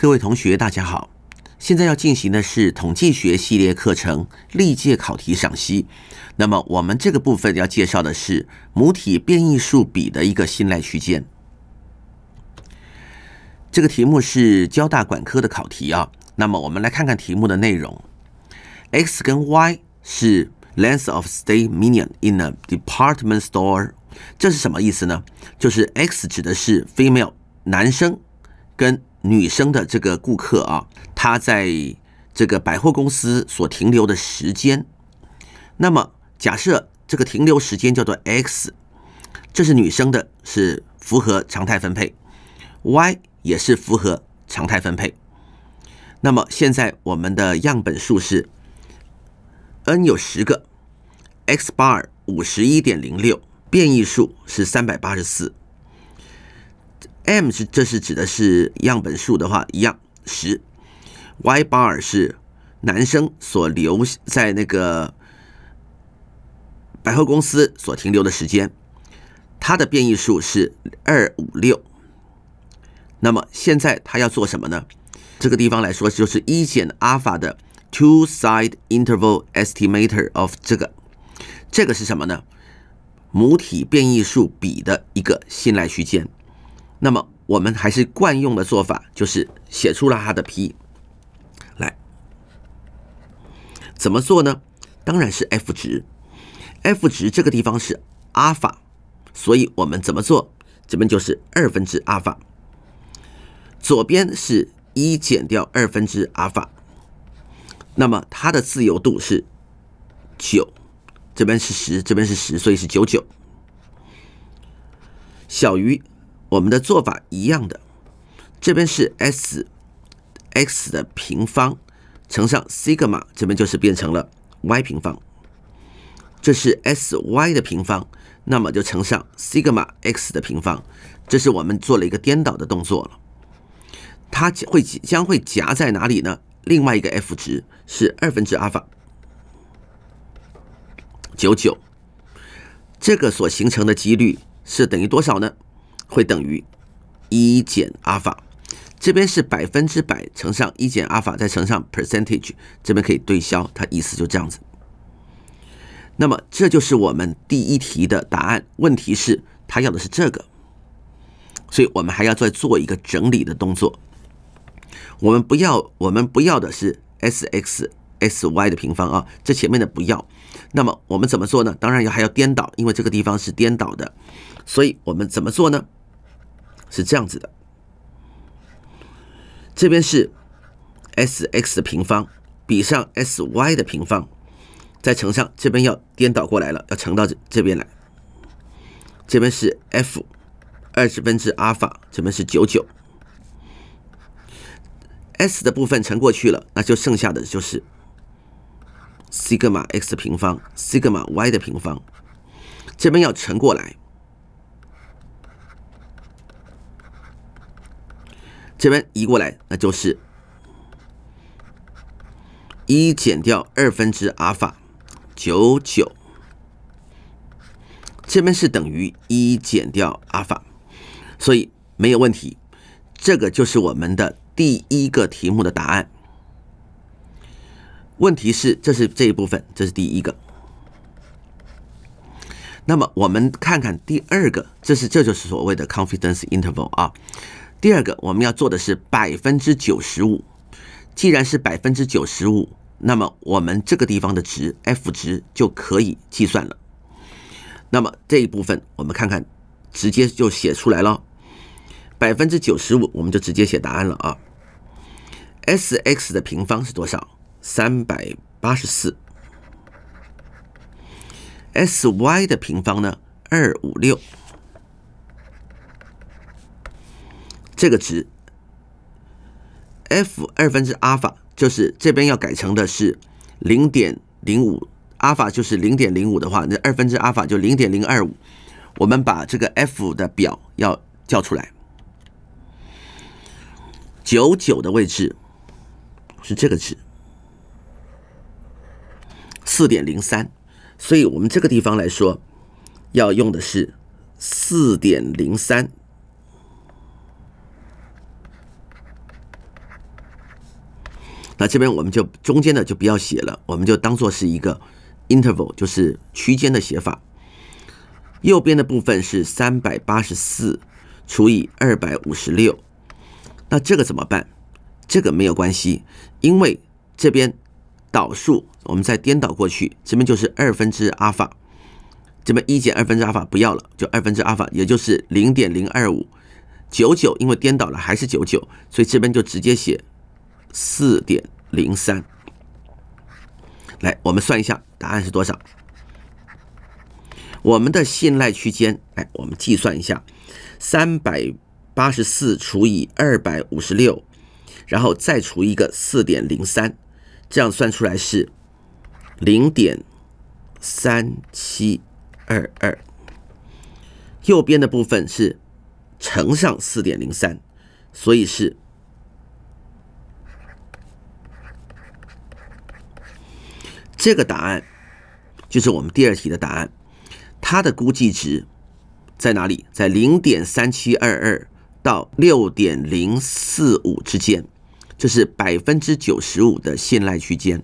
各位同学，大家好！现在要进行的是统计学系列课程历届考题赏析。那么，我们这个部分要介绍的是母体变异数比的一个信赖区间。这个题目是交大管科的考题啊。那么，我们来看看题目的内容。X 跟 Y 是 length of stay median in a department store，这是什么意思呢？就是 X 指的是 female 男生跟。女生的这个顾客啊，她在这个百货公司所停留的时间，那么假设这个停留时间叫做 X，这是女生的，是符合常态分配，Y 也是符合常态分配。那么现在我们的样本数是 n 有十个，X bar 五十一点零六，变异数是三百八十四。m 是这是指的是样本数的话，一样十。y bar 是男生所留在那个百货公司所停留的时间，它的变异数是二五六。那么现在他要做什么呢？这个地方来说就是一减阿尔法的 two side interval estimator of 这个，这个是什么呢？母体变异数比的一个信赖区间。那么我们还是惯用的做法，就是写出了它的 P 来怎么做呢？当然是 F 值，F 值这个地方是阿尔法，所以我们怎么做？这边就是二分之阿尔法，左边是一减掉二分之阿尔法，那么它的自由度是九，这边是十，这边是十，所以是九九，小于。我们的做法一样的，这边是 s x 的平方乘上西格玛，这边就是变成了 y 平方，这是 s y 的平方，那么就乘上西格玛 x 的平方，这是我们做了一个颠倒的动作了。它会将会夹在哪里呢？另外一个 f 值是二分之阿尔法九九，这个所形成的几率是等于多少呢？会等于一减阿尔法，这边是百分之百乘上一减阿尔法，再乘上 percentage，这边可以对消，它意思就这样子。那么这就是我们第一题的答案。问题是，他要的是这个，所以我们还要再做一个整理的动作。我们不要，我们不要的是 sx sy 的平方啊，这前面的不要。那么我们怎么做呢？当然要还要颠倒，因为这个地方是颠倒的。所以我们怎么做呢？是这样子的，这边是 s x 的平方比上 s y 的平方，再乘上这边要颠倒过来了，要乘到这这边来。这边是 f 二十分之阿尔法，这边是九九 s 的部分乘过去了，那就剩下的就是西格玛 x 的平方，西格玛 y 的平方，这边要乘过来。这边移过来，那就是一减掉二分之阿尔法九九，这边是等于一减掉阿尔法，所以没有问题。这个就是我们的第一个题目的答案。问题是，这是这一部分，这是第一个。那么我们看看第二个，这是这就是所谓的 confidence interval 啊。第二个我们要做的是百分之九十五，既然是百分之九十五，那么我们这个地方的值 F 值就可以计算了。那么这一部分我们看看，直接就写出来了。百分之九十五，我们就直接写答案了啊。Sx 的平方是多少？三百八十四。Sy 的平方呢？二五六。这个值，F 二分之阿尔法就是这边要改成的是零点零五，阿尔法就是零点零五的话，那二分之阿尔法就零点零二五。我们把这个 F 的表要叫出来，九九的位置是这个值四点零三，所以我们这个地方来说要用的是四点零三。那这边我们就中间的就不要写了，我们就当做是一个 interval，就是区间的写法。右边的部分是三百八十四除以二百五十六，那这个怎么办？这个没有关系，因为这边导数我们再颠倒过去，这边就是二分之阿尔法，这边一减二分之阿尔法不要了，就二分之阿尔法，也就是零点零二五九九，因为颠倒了还是九九，所以这边就直接写。四点零三，来，我们算一下，答案是多少？我们的信赖区间，哎，我们计算一下，三百八十四除以二百五十六，然后再除一个四点零三，这样算出来是零点三七二二，右边的部分是乘上四点零三，所以是。这个答案就是我们第二题的答案，它的估计值在哪里？在零点三七二二到六点零四五之间，这是百分之九十五的信赖区间。